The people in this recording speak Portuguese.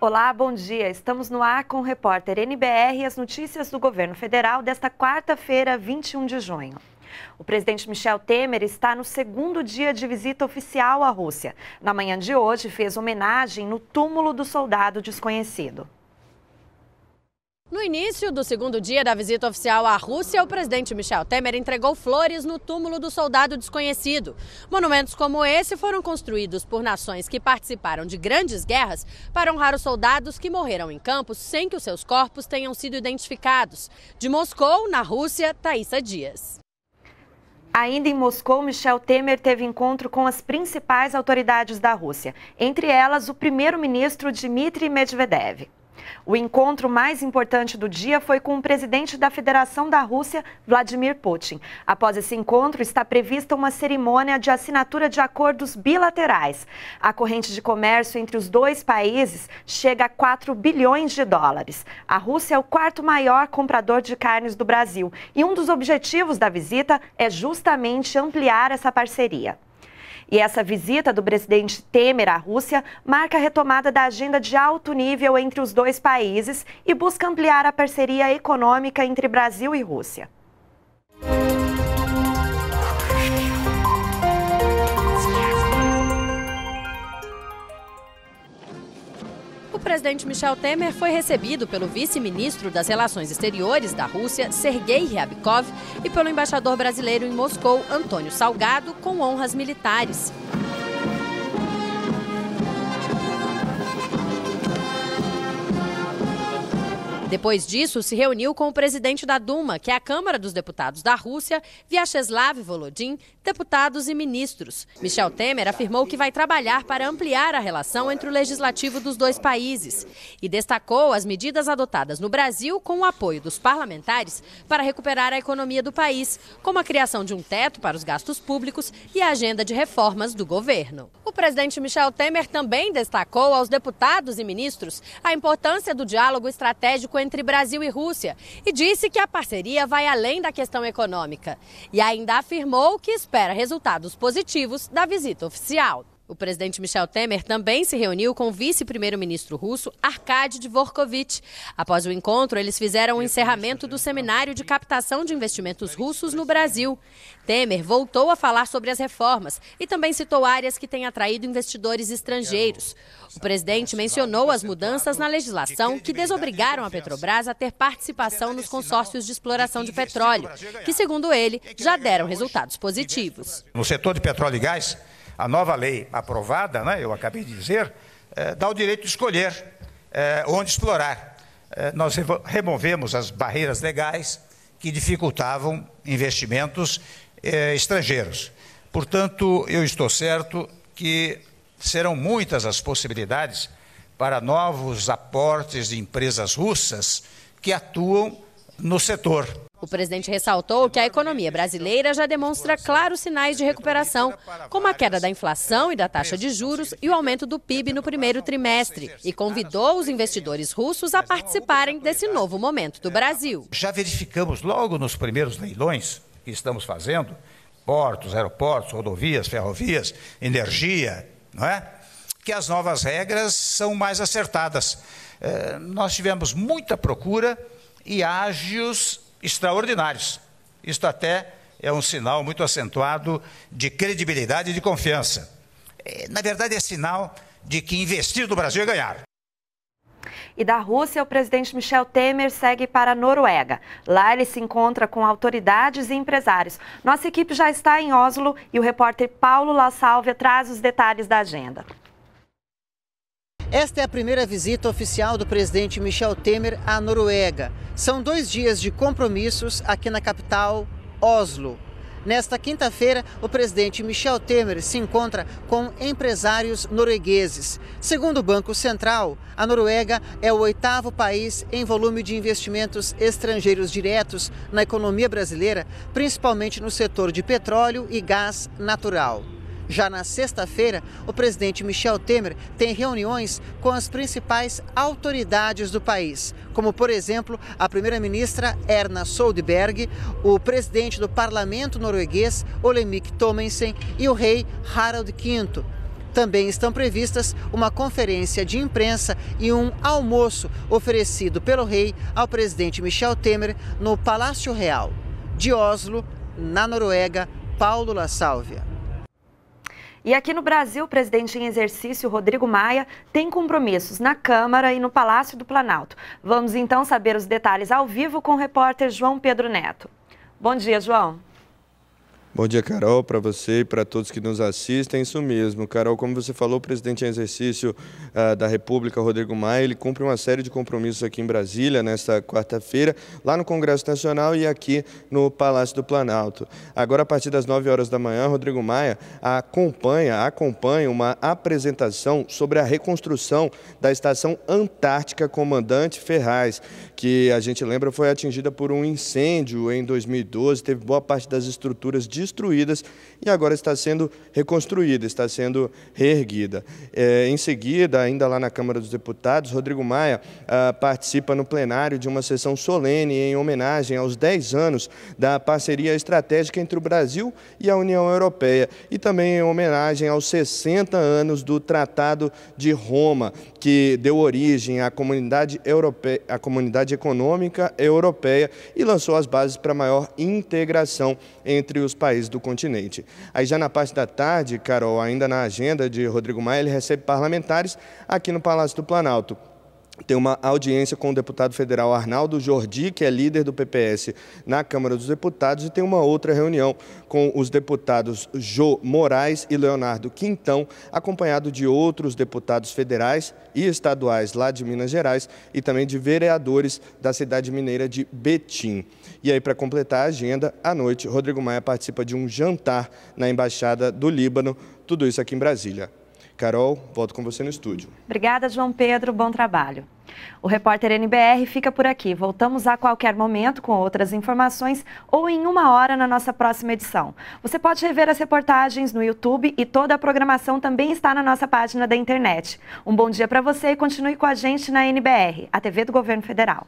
Olá, bom dia. Estamos no ar com o repórter NBR e as notícias do governo federal desta quarta-feira, 21 de junho. O presidente Michel Temer está no segundo dia de visita oficial à Rússia. Na manhã de hoje, fez homenagem no túmulo do soldado desconhecido. No início do segundo dia da visita oficial à Rússia, o presidente Michel Temer entregou flores no túmulo do soldado desconhecido. Monumentos como esse foram construídos por nações que participaram de grandes guerras para honrar os soldados que morreram em campos sem que os seus corpos tenham sido identificados. De Moscou, na Rússia, Thaisa Dias. Ainda em Moscou, Michel Temer teve encontro com as principais autoridades da Rússia, entre elas o primeiro-ministro Dmitry Medvedev. O encontro mais importante do dia foi com o presidente da Federação da Rússia, Vladimir Putin. Após esse encontro, está prevista uma cerimônia de assinatura de acordos bilaterais. A corrente de comércio entre os dois países chega a 4 bilhões de dólares. A Rússia é o quarto maior comprador de carnes do Brasil e um dos objetivos da visita é justamente ampliar essa parceria. E essa visita do presidente Temer à Rússia marca a retomada da agenda de alto nível entre os dois países e busca ampliar a parceria econômica entre Brasil e Rússia. O presidente Michel Temer foi recebido pelo vice-ministro das Relações Exteriores da Rússia, Sergei Ryabkov, e pelo embaixador brasileiro em Moscou, Antônio Salgado, com honras militares. Depois disso, se reuniu com o presidente da Duma, que é a Câmara dos Deputados da Rússia, Vyacheslav Volodin, deputados e ministros. Michel Temer afirmou que vai trabalhar para ampliar a relação entre o legislativo dos dois países e destacou as medidas adotadas no Brasil com o apoio dos parlamentares para recuperar a economia do país, como a criação de um teto para os gastos públicos e a agenda de reformas do governo. O presidente Michel Temer também destacou aos deputados e ministros a importância do diálogo estratégico entre Brasil e Rússia e disse que a parceria vai além da questão econômica. E ainda afirmou que espera resultados positivos da visita oficial. O presidente Michel Temer também se reuniu com o vice-primeiro-ministro russo Arkady Dvorkovich. Após o encontro, eles fizeram o é encerramento do né? seminário de captação de investimentos russos no Brasil. Temer voltou a falar sobre as reformas e também citou áreas que têm atraído investidores estrangeiros. O presidente mencionou as mudanças na legislação que desobrigaram a Petrobras a ter participação nos consórcios de exploração de petróleo, que, segundo ele, já deram resultados positivos. No setor de petróleo e gás, a nova lei aprovada, né, eu acabei de dizer, eh, dá o direito de escolher eh, onde explorar. Eh, nós removemos as barreiras legais que dificultavam investimentos estrangeiros. Portanto, eu estou certo que serão muitas as possibilidades para novos aportes de empresas russas que atuam no setor. O presidente ressaltou que a economia brasileira já demonstra claros sinais de recuperação, como a queda da inflação e da taxa de juros e o aumento do PIB no primeiro trimestre, e convidou os investidores russos a participarem desse novo momento do Brasil. Já verificamos logo nos primeiros leilões que estamos fazendo, portos, aeroportos, rodovias, ferrovias, energia, não é? Que as novas regras são mais acertadas. Eh, nós tivemos muita procura e ágios extraordinários. Isto até é um sinal muito acentuado de credibilidade e de confiança. É, na verdade, é sinal de que investir no Brasil é ganhar. E da Rússia, o presidente Michel Temer segue para a Noruega. Lá ele se encontra com autoridades e empresários. Nossa equipe já está em Oslo e o repórter Paulo La Salve traz os detalhes da agenda. Esta é a primeira visita oficial do presidente Michel Temer à Noruega. São dois dias de compromissos aqui na capital, Oslo. Nesta quinta-feira, o presidente Michel Temer se encontra com empresários noruegueses. Segundo o Banco Central, a Noruega é o oitavo país em volume de investimentos estrangeiros diretos na economia brasileira, principalmente no setor de petróleo e gás natural. Já na sexta-feira, o presidente Michel Temer tem reuniões com as principais autoridades do país, como, por exemplo, a primeira-ministra Erna Soldberg, o presidente do parlamento norueguês, Olemik Tomensen, e o rei Harald V. Também estão previstas uma conferência de imprensa e um almoço oferecido pelo rei ao presidente Michel Temer no Palácio Real. De Oslo, na Noruega, Paulo La Sálvia. E aqui no Brasil, o presidente em exercício, Rodrigo Maia, tem compromissos na Câmara e no Palácio do Planalto. Vamos então saber os detalhes ao vivo com o repórter João Pedro Neto. Bom dia, João. Bom dia, Carol, para você e para todos que nos assistem. Isso mesmo, Carol, como você falou, o presidente em exercício uh, da República, Rodrigo Maia, ele cumpre uma série de compromissos aqui em Brasília, nesta quarta-feira, lá no Congresso Nacional e aqui no Palácio do Planalto. Agora, a partir das 9 horas da manhã, Rodrigo Maia acompanha, acompanha uma apresentação sobre a reconstrução da Estação Antártica Comandante Ferraz, que a gente lembra foi atingida por um incêndio em 2012, teve boa parte das estruturas de destruídas e agora está sendo reconstruída, está sendo reerguida. É, em seguida, ainda lá na Câmara dos Deputados, Rodrigo Maia ah, participa no plenário de uma sessão solene em homenagem aos 10 anos da parceria estratégica entre o Brasil e a União Europeia e também em homenagem aos 60 anos do Tratado de Roma, que deu origem à comunidade, europeia, à comunidade econômica europeia e lançou as bases para maior integração entre os países países do continente. Aí já na parte da tarde, Carol, ainda na agenda de Rodrigo Maia, ele recebe parlamentares aqui no Palácio do Planalto tem uma audiência com o deputado federal Arnaldo Jordi, que é líder do PPS na Câmara dos Deputados, e tem uma outra reunião com os deputados Jô Moraes e Leonardo Quintão, acompanhado de outros deputados federais e estaduais lá de Minas Gerais e também de vereadores da cidade mineira de Betim. E aí, para completar a agenda, à noite, Rodrigo Maia participa de um jantar na Embaixada do Líbano, tudo isso aqui em Brasília. Carol, volto com você no estúdio. Obrigada, João Pedro. Bom trabalho. O repórter NBR fica por aqui. Voltamos a qualquer momento com outras informações ou em uma hora na nossa próxima edição. Você pode rever as reportagens no YouTube e toda a programação também está na nossa página da internet. Um bom dia para você e continue com a gente na NBR, a TV do Governo Federal.